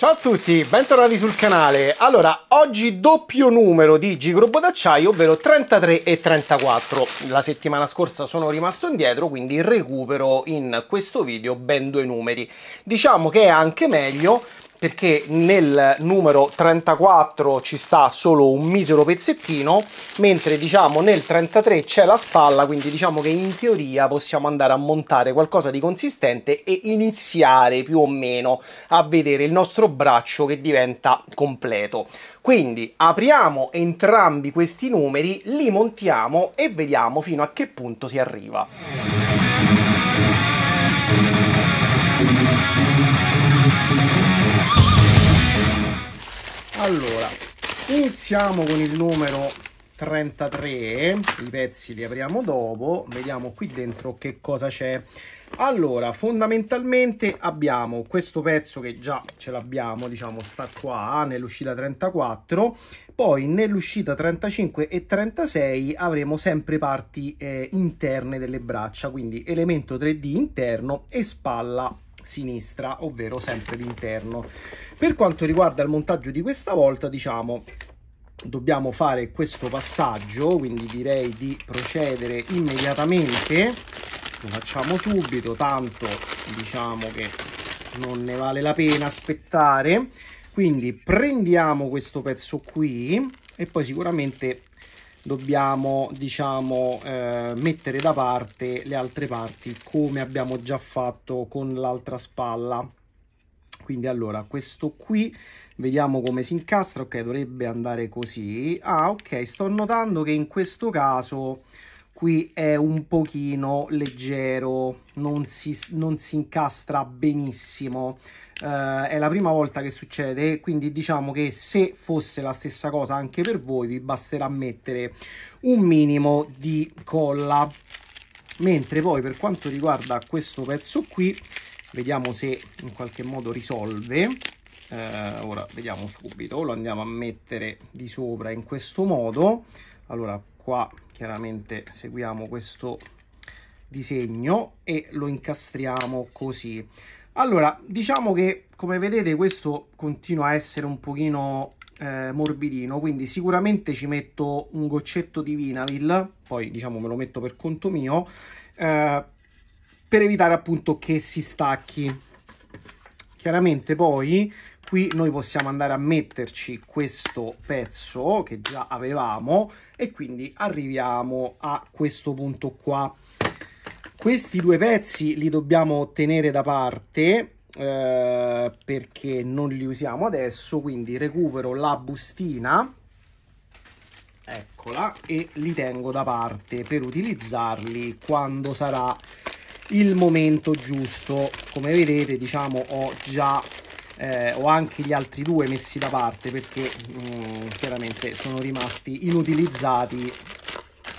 Ciao a tutti, bentornati sul canale. Allora, oggi doppio numero di G-Gruppo d'acciaio, ovvero 33 e 34. La settimana scorsa sono rimasto indietro, quindi recupero in questo video ben due numeri. Diciamo che è anche meglio perché nel numero 34 ci sta solo un misero pezzettino, mentre diciamo nel 33 c'è la spalla, quindi diciamo che in teoria possiamo andare a montare qualcosa di consistente e iniziare più o meno a vedere il nostro braccio che diventa completo. Quindi apriamo entrambi questi numeri, li montiamo e vediamo fino a che punto si arriva. allora iniziamo con il numero 33 i pezzi li apriamo dopo vediamo qui dentro che cosa c'è allora fondamentalmente abbiamo questo pezzo che già ce l'abbiamo diciamo sta qua nell'uscita 34 poi nell'uscita 35 e 36 avremo sempre parti eh, interne delle braccia quindi elemento 3d interno e spalla sinistra, ovvero sempre l'interno. Per quanto riguarda il montaggio di questa volta, diciamo, dobbiamo fare questo passaggio, quindi direi di procedere immediatamente, lo facciamo subito, tanto diciamo che non ne vale la pena aspettare, quindi prendiamo questo pezzo qui e poi sicuramente dobbiamo diciamo eh, mettere da parte le altre parti come abbiamo già fatto con l'altra spalla quindi allora questo qui vediamo come si incastra ok dovrebbe andare così ah ok sto notando che in questo caso qui è un pochino leggero, non si, non si incastra benissimo. Uh, è la prima volta che succede, quindi diciamo che se fosse la stessa cosa anche per voi vi basterà mettere un minimo di colla. Mentre poi per quanto riguarda questo pezzo qui, vediamo se in qualche modo risolve. Uh, ora vediamo subito, lo andiamo a mettere di sopra in questo modo. Allora qua chiaramente seguiamo questo disegno e lo incastriamo così allora diciamo che come vedete questo continua a essere un pochino eh, morbidino quindi sicuramente ci metto un goccetto di vinavil poi diciamo me lo metto per conto mio eh, per evitare appunto che si stacchi chiaramente poi qui noi possiamo andare a metterci questo pezzo che già avevamo e quindi arriviamo a questo punto qua questi due pezzi li dobbiamo tenere da parte eh, perché non li usiamo adesso quindi recupero la bustina eccola e li tengo da parte per utilizzarli quando sarà il momento giusto come vedete diciamo ho già eh, ho anche gli altri due messi da parte perché mm, chiaramente sono rimasti inutilizzati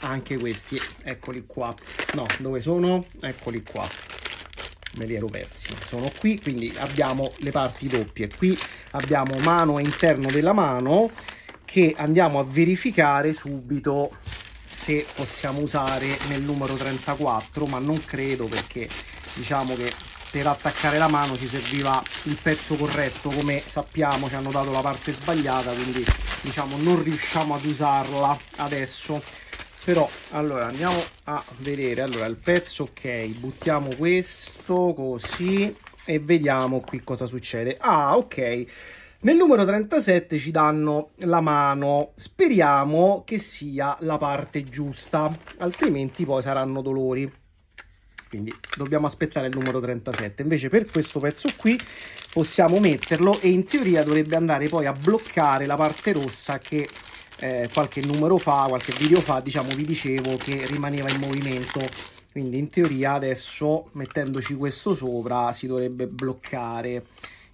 anche questi eccoli qua no dove sono eccoli qua me li ero persi sono qui quindi abbiamo le parti doppie qui abbiamo mano e interno della mano che andiamo a verificare subito se possiamo usare nel numero 34 ma non credo perché diciamo che per attaccare la mano ci serviva il pezzo corretto come sappiamo ci hanno dato la parte sbagliata quindi diciamo non riusciamo ad usarla adesso però allora andiamo a vedere allora il pezzo ok buttiamo questo così e vediamo qui cosa succede ah ok nel numero 37 ci danno la mano, speriamo che sia la parte giusta, altrimenti poi saranno dolori quindi dobbiamo aspettare il numero 37 invece per questo pezzo qui possiamo metterlo e in teoria dovrebbe andare poi a bloccare la parte rossa che eh, qualche numero fa, qualche video fa diciamo vi dicevo che rimaneva in movimento quindi in teoria adesso mettendoci questo sopra si dovrebbe bloccare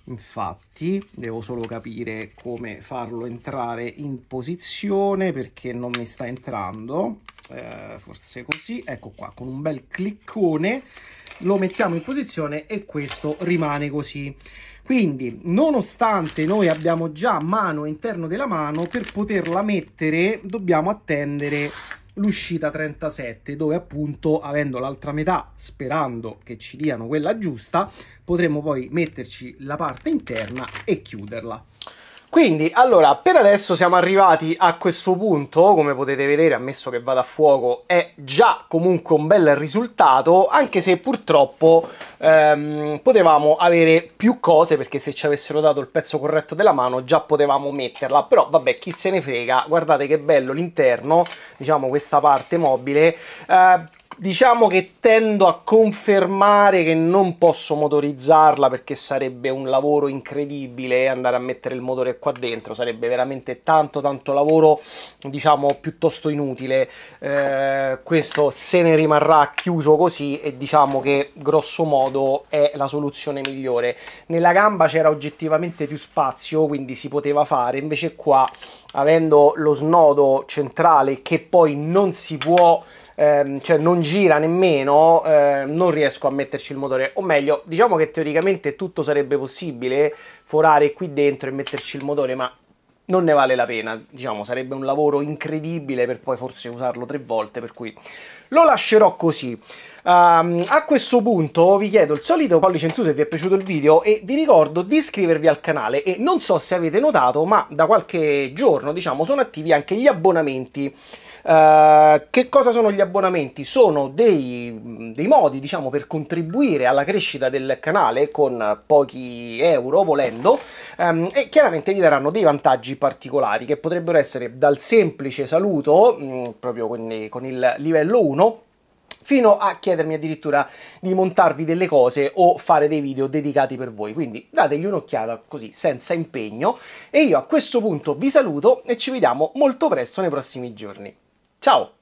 infatti devo solo capire come farlo entrare in posizione perché non mi sta entrando eh, forse così, ecco qua, con un bel cliccone lo mettiamo in posizione e questo rimane così. Quindi, nonostante noi abbiamo già mano interno della mano, per poterla mettere dobbiamo attendere l'uscita 37 dove appunto avendo l'altra metà sperando che ci diano quella giusta potremo poi metterci la parte interna e chiuderla quindi, allora, per adesso siamo arrivati a questo punto, come potete vedere, ammesso che vada a fuoco, è già comunque un bel risultato, anche se purtroppo ehm, potevamo avere più cose, perché se ci avessero dato il pezzo corretto della mano già potevamo metterla, però vabbè, chi se ne frega, guardate che bello l'interno, diciamo questa parte mobile, eh, diciamo che tendo a confermare che non posso motorizzarla perché sarebbe un lavoro incredibile andare a mettere il motore qua dentro sarebbe veramente tanto tanto lavoro diciamo piuttosto inutile eh, questo se ne rimarrà chiuso così e diciamo che grosso modo è la soluzione migliore nella gamba c'era oggettivamente più spazio quindi si poteva fare invece qua avendo lo snodo centrale che poi non si può ehm, cioè non gira nemmeno, ehm, non riesco a metterci il motore. O meglio, diciamo che teoricamente tutto sarebbe possibile forare qui dentro e metterci il motore, ma non ne vale la pena, diciamo, sarebbe un lavoro incredibile per poi forse usarlo tre volte, per cui lo lascerò così. Um, a questo punto vi chiedo il solito pollice in su se vi è piaciuto il video e vi ricordo di iscrivervi al canale e non so se avete notato, ma da qualche giorno, diciamo, sono attivi anche gli abbonamenti. Eh, che cosa sono gli abbonamenti? Sono dei, dei modi diciamo, per contribuire alla crescita del canale con pochi euro volendo um, e chiaramente vi daranno dei vantaggi particolari che potrebbero essere dal semplice saluto, mh, mm, proprio con, con il livello 1, fino a chiedermi addirittura di montarvi delle cose o fare dei video dedicati per voi. Quindi dategli un'occhiata così senza impegno e io a questo punto vi saluto e ci vediamo molto presto nei prossimi giorni. Tchau!